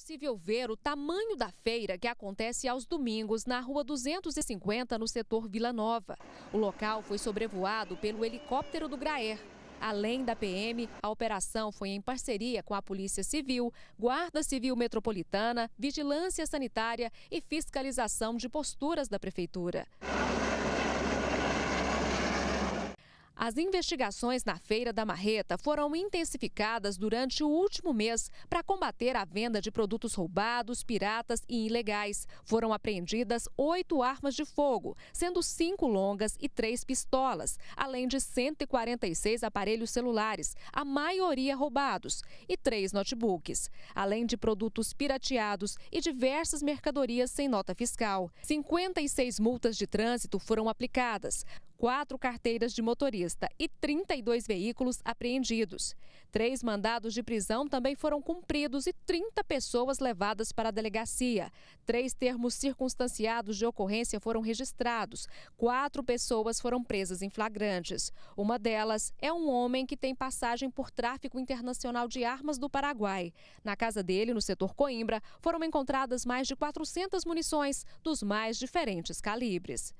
possível ver o tamanho da feira que acontece aos domingos na Rua 250, no setor Vila Nova. O local foi sobrevoado pelo helicóptero do Graer. Além da PM, a operação foi em parceria com a Polícia Civil, Guarda Civil Metropolitana, Vigilância Sanitária e Fiscalização de Posturas da Prefeitura. As investigações na Feira da Marreta foram intensificadas durante o último mês para combater a venda de produtos roubados, piratas e ilegais. Foram apreendidas oito armas de fogo, sendo cinco longas e três pistolas, além de 146 aparelhos celulares, a maioria roubados, e três notebooks, além de produtos pirateados e diversas mercadorias sem nota fiscal. 56 multas de trânsito foram aplicadas quatro carteiras de motorista e 32 veículos apreendidos. Três mandados de prisão também foram cumpridos e 30 pessoas levadas para a delegacia. Três termos circunstanciados de ocorrência foram registrados. Quatro pessoas foram presas em flagrantes. Uma delas é um homem que tem passagem por tráfico internacional de armas do Paraguai. Na casa dele, no setor Coimbra, foram encontradas mais de 400 munições dos mais diferentes calibres.